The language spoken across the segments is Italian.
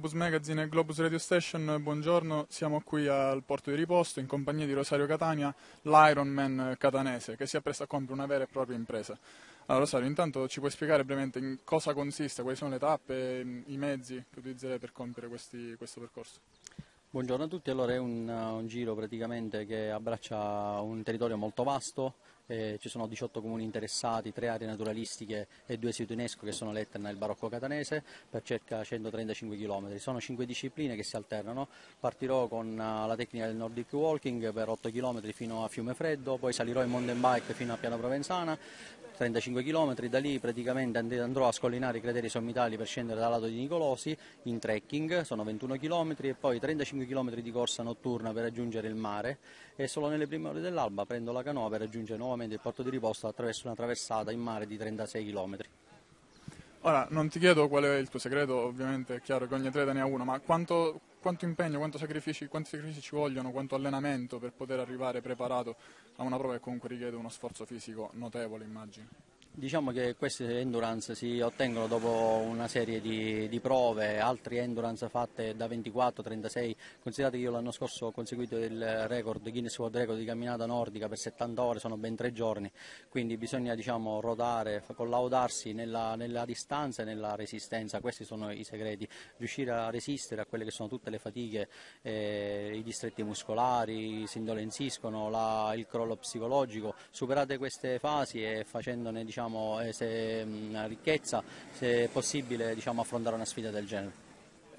Globus Magazine e Globus Radio Station, buongiorno, siamo qui al porto di riposto in compagnia di Rosario Catania, l'Ironman catanese, che si appresta a compiere una vera e propria impresa. Allora Rosario, intanto ci puoi spiegare brevemente in cosa consiste, quali sono le tappe, i mezzi che utilizzerei per compiere questi, questo percorso? Buongiorno a tutti, allora è un, un giro praticamente che abbraccia un territorio molto vasto, eh, ci sono 18 comuni interessati, 3 aree naturalistiche e 2 siti UNESCO che sono l'Etna e il Barocco Catanese per circa 135 km. Sono 5 discipline che si alternano, partirò con eh, la tecnica del Nordic Walking per 8 km fino a Fiume Freddo, poi salirò in mountain bike fino a Piana Provenzana, 35 km, da lì praticamente andrò a scollinare i crateri sommitali per scendere dal lato di Nicolosi in trekking, sono 21 km e poi 35 km di corsa notturna per raggiungere il mare e solo nelle prime ore dell'alba prendo la canoa per raggiungere nuovamente il porto di riposto attraverso una traversata in mare di 36 km. Ora, non ti chiedo qual è il tuo segreto, ovviamente è chiaro che ogni atleta ne ha uno, ma quanto, quanto impegno, quanto sacrifici, quanti sacrifici ci vogliono, quanto allenamento per poter arrivare preparato a una prova che comunque richiede uno sforzo fisico notevole, immagino. Diciamo che queste endurance si ottengono dopo una serie di, di prove, altre endurance fatte da 24, 36, considerate che io l'anno scorso ho conseguito il record Guinness World Record di camminata nordica per 70 ore, sono ben tre giorni, quindi bisogna diciamo, rodare, collaudarsi nella, nella distanza e nella resistenza, questi sono i segreti, riuscire a resistere a quelle che sono tutte le fatiche, eh, i distretti muscolari, si indolenziscono, la, il crollo psicologico, superate queste fasi e facendone diciamo, diciamo, eh, se, una mm, ricchezza se è possibile diciamo, affrontare una sfida del genere.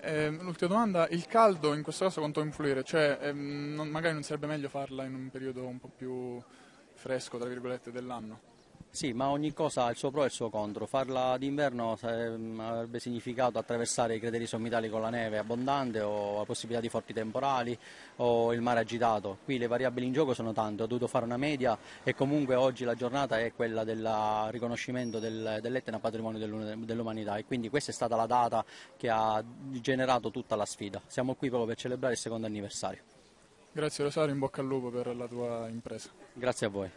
Eh, l'ultima domanda, il caldo in questo caso quanto può influire? Cioè, ehm, non, magari non sarebbe meglio farla in un periodo un po' più fresco, tra virgolette, dell'anno? Sì, ma ogni cosa ha il suo pro e il suo contro. Farla d'inverno ehm, avrebbe significato attraversare i crateri sommitali con la neve abbondante o la possibilità di forti temporali o il mare agitato. Qui le variabili in gioco sono tante, ho dovuto fare una media e comunque oggi la giornata è quella del riconoscimento del, dell'Etna patrimonio dell'umanità e quindi questa è stata la data che ha generato tutta la sfida. Siamo qui proprio per celebrare il secondo anniversario. Grazie Rosario, in bocca al lupo per la tua impresa. Grazie a voi.